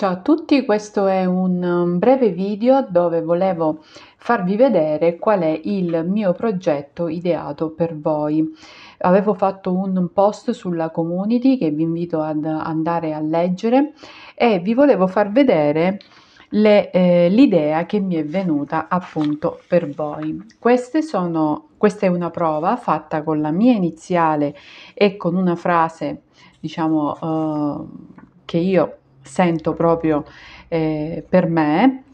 Ciao a tutti, questo è un um, breve video dove volevo farvi vedere qual è il mio progetto ideato per voi. Avevo fatto un post sulla community che vi invito ad andare a leggere e vi volevo far vedere eh, l'idea eh, che mi è venuta appunto per voi. Queste Sono, questa è una prova fatta con la mia iniziale e con una frase, diciamo, eh, che io sento proprio eh, per me.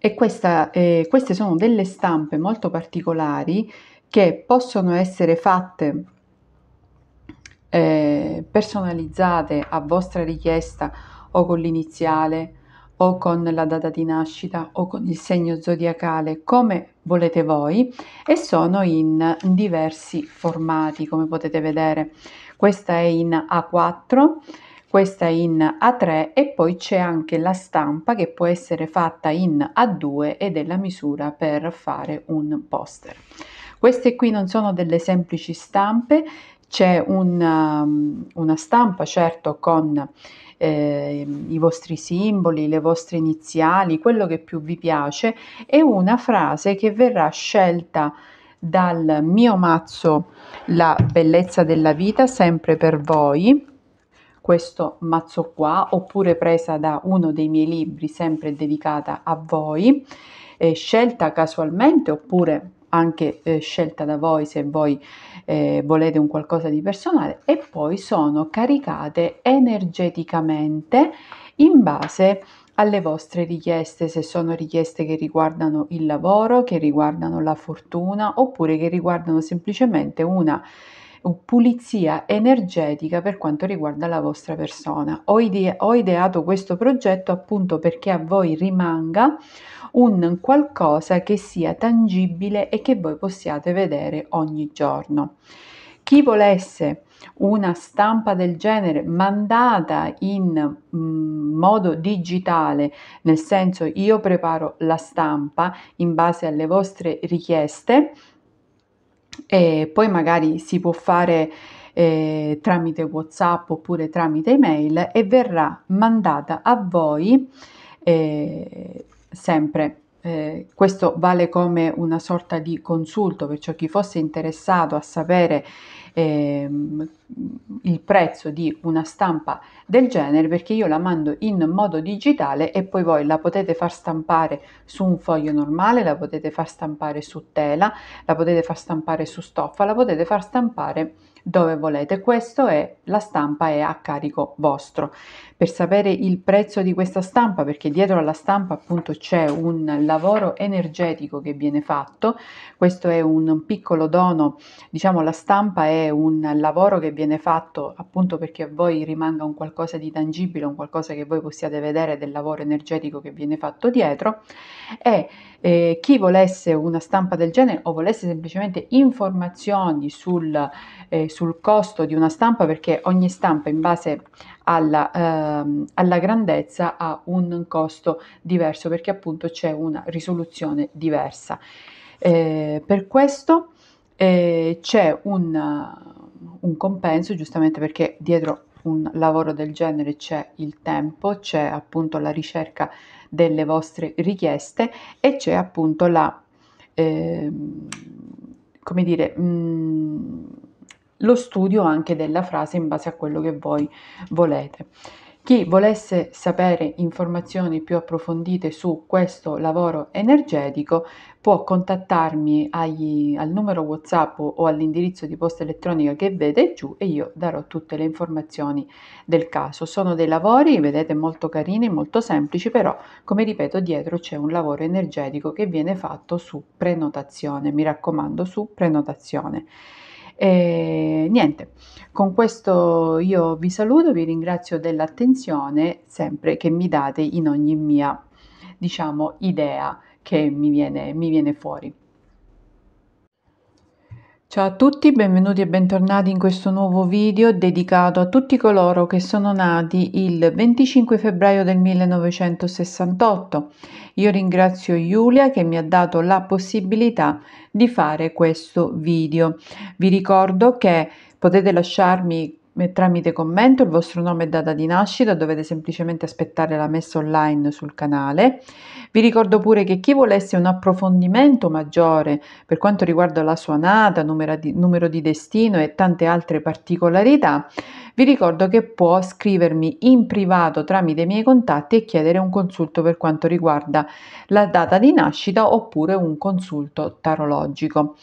E questa, eh, queste sono delle stampe molto particolari che possono essere fatte eh, personalizzate a vostra richiesta o con l'iniziale o con la data di nascita o con il segno zodiacale come volete voi e sono in diversi formati come potete vedere questa è in A4 questa in A3 e poi c'è anche la stampa che può essere fatta in A2 ed è la misura per fare un poster. Queste qui non sono delle semplici stampe, c'è una, um, una stampa certo con eh, i vostri simboli, le vostre iniziali, quello che più vi piace e una frase che verrà scelta dal mio mazzo La bellezza della vita sempre per voi questo mazzo qua, oppure presa da uno dei miei libri sempre dedicata a voi, eh, scelta casualmente oppure anche eh, scelta da voi se voi eh, volete un qualcosa di personale e poi sono caricate energeticamente in base alle vostre richieste, se sono richieste che riguardano il lavoro, che riguardano la fortuna oppure che riguardano semplicemente una pulizia energetica per quanto riguarda la vostra persona. Ho, ide- ho ideato questo progetto appunto perché a voi rimanga un qualcosa che sia tangibile e che voi possiate vedere ogni giorno. Chi volesse una stampa del genere mandata in mm, modo digitale, nel senso io preparo la stampa in base alle vostre richieste, e poi magari si può fare eh, tramite WhatsApp oppure tramite email e verrà mandata a voi eh, sempre. Eh, questo vale come una sorta di consulto, perciò chi fosse interessato a sapere ehm, il prezzo di una stampa del genere perché io la mando in modo digitale e poi voi la potete far stampare su un foglio normale, la potete far stampare su tela, la potete far stampare su stoffa, la potete far stampare dove volete. Questo è la stampa è a carico vostro. Per sapere il prezzo di questa stampa, perché dietro alla stampa appunto c'è un lavoro energetico che viene fatto, questo è un piccolo dono, diciamo la stampa è un lavoro che viene fatto appunto perché a voi rimanga un qualcosa di tangibile, un qualcosa che voi possiate vedere del lavoro energetico che viene fatto dietro e eh, chi volesse una stampa del genere o volesse semplicemente informazioni sul, eh, sul costo di una stampa perché ogni stampa in base alla, ehm, alla grandezza ha un costo diverso perché appunto c'è una risoluzione diversa. Eh, per questo e c'è un, un compenso, giustamente perché dietro un lavoro del genere c'è il tempo, c'è appunto la ricerca delle vostre richieste e c'è appunto la, eh, come dire, mh, mm, lo studio anche della frase in base a quello che voi volete. Chi volesse sapere informazioni più approfondite su questo lavoro energetico può contattarmi agli, al numero WhatsApp o all'indirizzo di posta elettronica che vede giù e io darò tutte le informazioni del caso. Sono dei lavori, vedete, molto carini, molto semplici, però come ripeto dietro c'è un lavoro energetico che viene fatto su prenotazione, mi raccomando, su prenotazione. E niente, con questo io vi saluto, vi ringrazio dell'attenzione sempre che mi date in ogni mia, diciamo, idea che mi viene, mi viene fuori. Ciao a tutti, benvenuti e bentornati in questo nuovo video dedicato a tutti coloro che sono nati il 25 febbraio del 1968. Io ringrazio Giulia che mi ha dato la possibilità di fare questo video. Vi ricordo che potete lasciarmi tramite commento, il vostro nome e data di nascita, dovete semplicemente aspettare la messa online sul canale. Vi ricordo pure che chi volesse un approfondimento maggiore per quanto riguarda la sua nata, numero di, numero di destino e tante altre particolarità, vi ricordo che può scrivermi in privato tramite i miei contatti e chiedere un consulto per quanto riguarda la data di nascita oppure un consulto tarologico.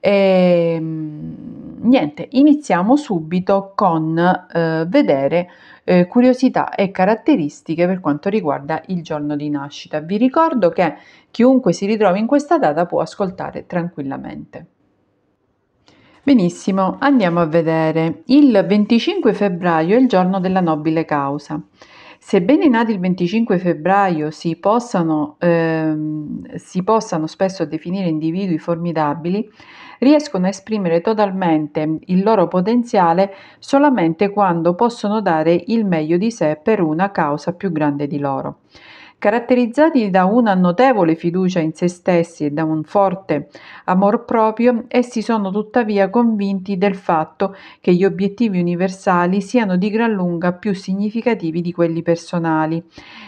E, ehm, niente, iniziamo subito con eh, vedere eh, curiosità e caratteristiche per quanto riguarda il giorno di nascita. Vi ricordo che chiunque si ritrovi in questa data può ascoltare tranquillamente. Benissimo, andiamo a vedere. Il 25 febbraio è il giorno della nobile causa. Sebbene nati il 25 febbraio si possano, ehm, si possano spesso definire individui formidabili, riescono a esprimere totalmente il loro potenziale solamente quando possono dare il meglio di sé per una causa più grande di loro. Caratterizzati da una notevole fiducia in se stessi e da un forte amor proprio, essi sono tuttavia convinti del fatto che gli obiettivi universali siano di gran lunga più significativi di quelli personali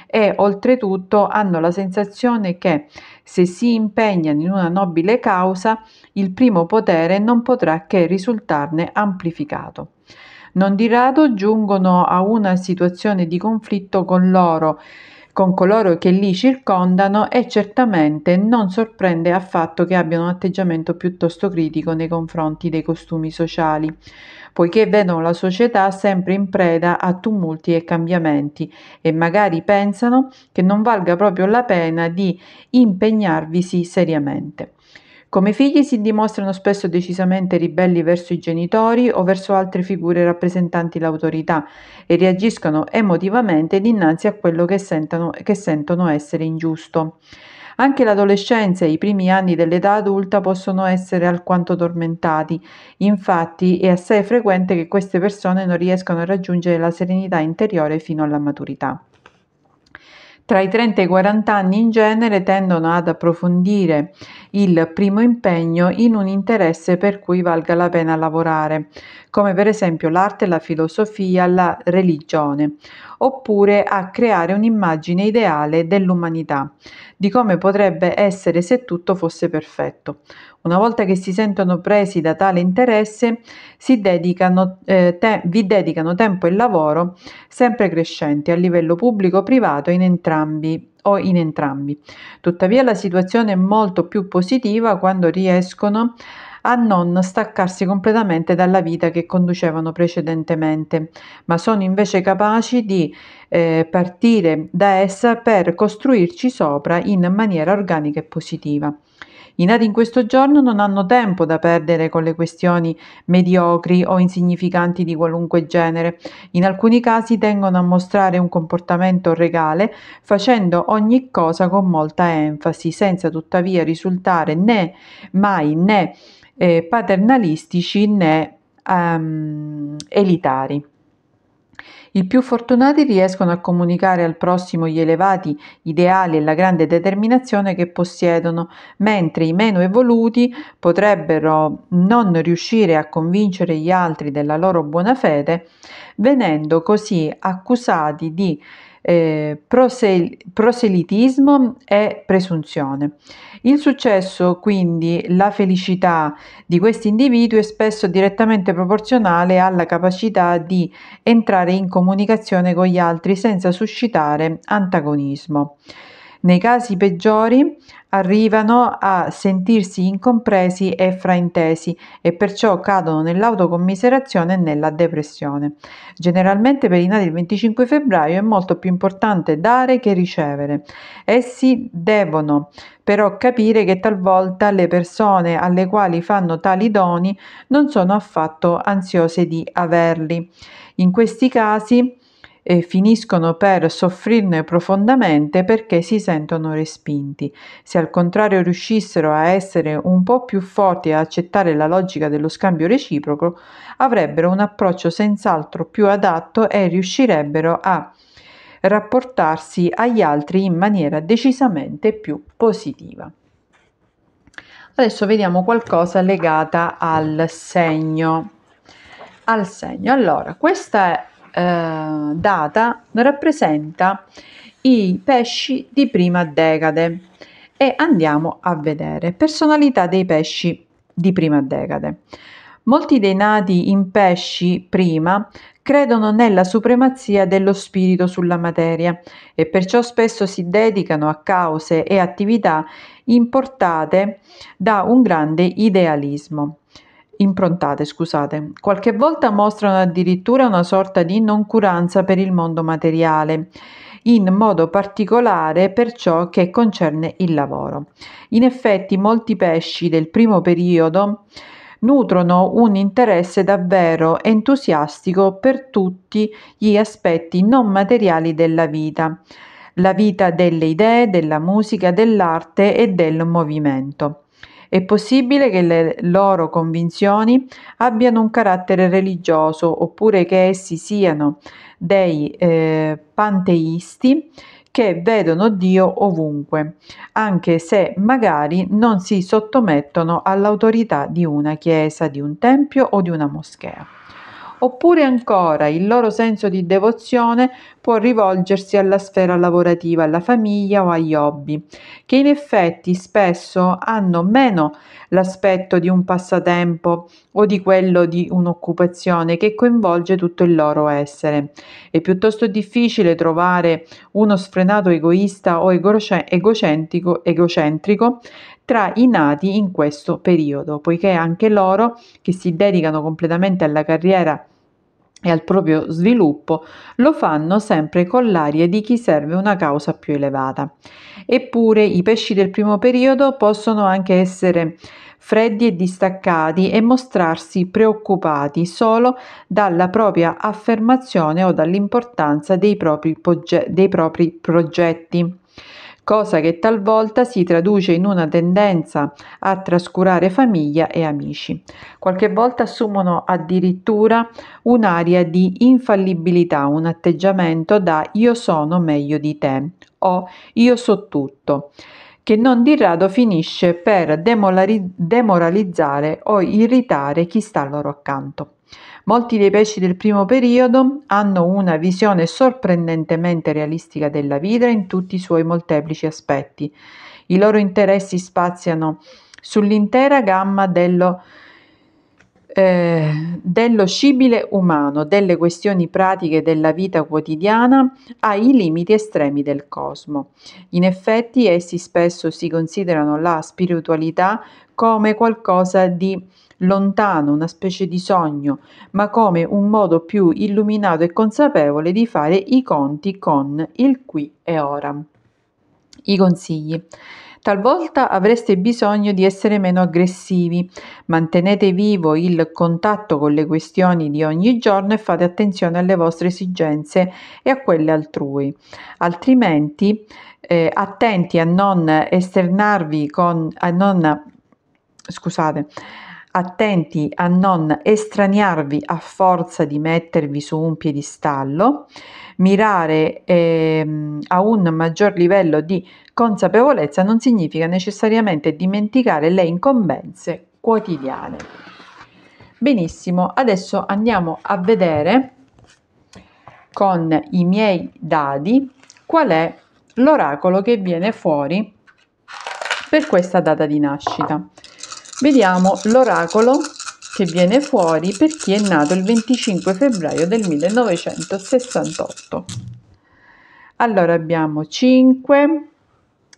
e oltretutto hanno la sensazione che se si impegnano in una nobile causa, il primo potere non potrà che risultarne amplificato. Non di rado giungono a una situazione di conflitto con loro con coloro che li circondano e certamente non sorprende affatto che abbiano un atteggiamento piuttosto critico nei confronti dei costumi sociali, poiché vedono la società sempre in preda a tumulti e cambiamenti e magari pensano che non valga proprio la pena di impegnarvisi seriamente. Come figli si dimostrano spesso decisamente ribelli verso i genitori o verso altre figure rappresentanti l'autorità e reagiscono emotivamente dinanzi a quello che sentono, che sentono essere ingiusto. Anche l'adolescenza e i primi anni dell'età adulta possono essere alquanto tormentati, infatti è assai frequente che queste persone non riescano a raggiungere la serenità interiore fino alla maturità. Tra i 30 e i 40 anni in genere tendono ad approfondire il primo impegno in un interesse per cui valga la pena lavorare, come per esempio l'arte, la filosofia, la religione, oppure a creare un'immagine ideale dell'umanità, di come potrebbe essere se tutto fosse perfetto. Una volta che si sentono presi da tale interesse, dedicano, eh, te- vi dedicano tempo e lavoro sempre crescenti a livello pubblico o privato in entrambi o in entrambi. Tuttavia la situazione è molto più positiva quando riescono a non staccarsi completamente dalla vita che conducevano precedentemente, ma sono invece capaci di eh, partire da essa per costruirci sopra in maniera organica e positiva. I nati in questo giorno non hanno tempo da perdere con le questioni mediocri o insignificanti di qualunque genere. In alcuni casi tengono a mostrare un comportamento regale facendo ogni cosa con molta enfasi, senza tuttavia risultare né mai né eh, paternalistici né um, elitari. I più fortunati riescono a comunicare al prossimo gli elevati ideali e la grande determinazione che possiedono, mentre i meno evoluti potrebbero non riuscire a convincere gli altri della loro buona fede, venendo così accusati di eh, prosel- proselitismo e presunzione. Il successo, quindi la felicità di questi individui è spesso direttamente proporzionale alla capacità di entrare in comunicazione con gli altri senza suscitare antagonismo. Nei casi peggiori arrivano a sentirsi incompresi e fraintesi e perciò cadono nell'autocommiserazione e nella depressione. Generalmente per i nati il 25 febbraio è molto più importante dare che ricevere. Essi devono però capire che talvolta le persone alle quali fanno tali doni non sono affatto ansiose di averli. In questi casi eh, finiscono per soffrirne profondamente perché si sentono respinti. Se al contrario riuscissero a essere un po' più forti e accettare la logica dello scambio reciproco, avrebbero un approccio senz'altro più adatto e riuscirebbero a rapportarsi agli altri in maniera decisamente più positiva. Adesso vediamo qualcosa legata al segno. Al segno. Allora, questa eh, data rappresenta i pesci di prima decade e andiamo a vedere personalità dei pesci di prima decade. Molti dei nati in pesci prima credono nella supremazia dello spirito sulla materia e perciò spesso si dedicano a cause e attività importate da un grande idealismo improntate, scusate. Qualche volta mostrano addirittura una sorta di noncuranza per il mondo materiale in modo particolare per ciò che concerne il lavoro. In effetti molti pesci del primo periodo nutrono un interesse davvero entusiastico per tutti gli aspetti non materiali della vita, la vita delle idee, della musica, dell'arte e del movimento. È possibile che le loro convinzioni abbiano un carattere religioso oppure che essi siano dei eh, panteisti che vedono Dio ovunque, anche se magari non si sottomettono all'autorità di una chiesa, di un tempio o di una moschea oppure ancora il loro senso di devozione può rivolgersi alla sfera lavorativa, alla famiglia o agli hobby, che in effetti spesso hanno meno l'aspetto di un passatempo o di quello di un'occupazione che coinvolge tutto il loro essere. È piuttosto difficile trovare uno sfrenato egoista o egocentrico, egocentrico tra i nati in questo periodo, poiché anche loro che si dedicano completamente alla carriera e al proprio sviluppo lo fanno sempre con l'aria di chi serve una causa più elevata. Eppure i pesci del primo periodo possono anche essere freddi e distaccati e mostrarsi preoccupati solo dalla propria affermazione o dall'importanza dei propri, proge- dei propri progetti cosa che talvolta si traduce in una tendenza a trascurare famiglia e amici. Qualche volta assumono addirittura un'aria di infallibilità, un atteggiamento da io sono meglio di te o io so tutto che non di rado finisce per demoralizzare o irritare chi sta loro accanto. Molti dei pesci del primo periodo hanno una visione sorprendentemente realistica della vita in tutti i suoi molteplici aspetti. I loro interessi spaziano sull'intera gamma dello, eh, dello scibile umano, delle questioni pratiche della vita quotidiana ai limiti estremi del cosmo. In effetti essi spesso si considerano la spiritualità come qualcosa di lontano, una specie di sogno, ma come un modo più illuminato e consapevole di fare i conti con il qui e ora. I consigli. Talvolta avreste bisogno di essere meno aggressivi. Mantenete vivo il contatto con le questioni di ogni giorno e fate attenzione alle vostre esigenze e a quelle altrui. Altrimenti, eh, attenti a non esternarvi con, a non, scusate, attenti a non estraniarvi a forza di mettervi su un piedistallo, mirare ehm, a un maggior livello di consapevolezza non significa necessariamente dimenticare le incombenze quotidiane. Benissimo, adesso andiamo a vedere con i miei dadi qual è l'oracolo che viene fuori per questa data di nascita. Vediamo l'oracolo che viene fuori per chi è nato il 25 febbraio del 1968. Allora abbiamo 5,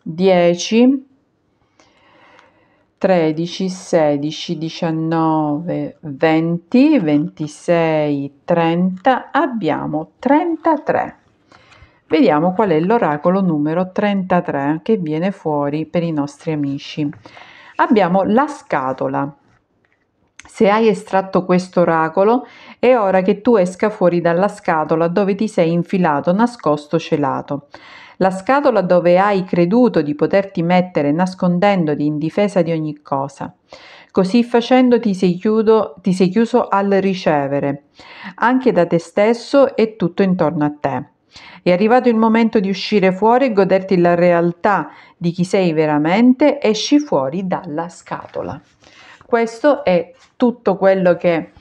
10, 13, 16, 19, 20, 26, 30, abbiamo 33. Vediamo qual è l'oracolo numero 33 che viene fuori per i nostri amici abbiamo la scatola. Se hai estratto questo oracolo, è ora che tu esca fuori dalla scatola dove ti sei infilato, nascosto, celato. La scatola dove hai creduto di poterti mettere nascondendoti in difesa di ogni cosa. Così facendo ti sei, chiudo, ti sei chiuso al ricevere, anche da te stesso e tutto intorno a te. È arrivato il momento di uscire fuori e goderti la realtà di chi sei veramente, esci fuori dalla scatola. Questo è tutto quello che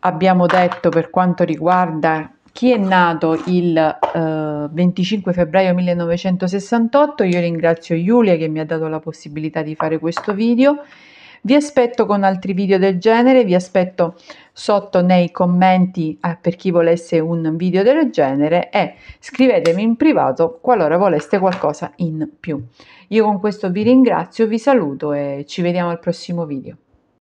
abbiamo detto per quanto riguarda chi è nato il eh, 25 febbraio 1968. Io ringrazio Giulia che mi ha dato la possibilità di fare questo video. Vi aspetto con altri video del genere, vi aspetto sotto nei commenti eh, per chi volesse un video del genere e scrivetemi in privato qualora voleste qualcosa in più. Io con questo vi ringrazio, vi saluto e ci vediamo al prossimo video.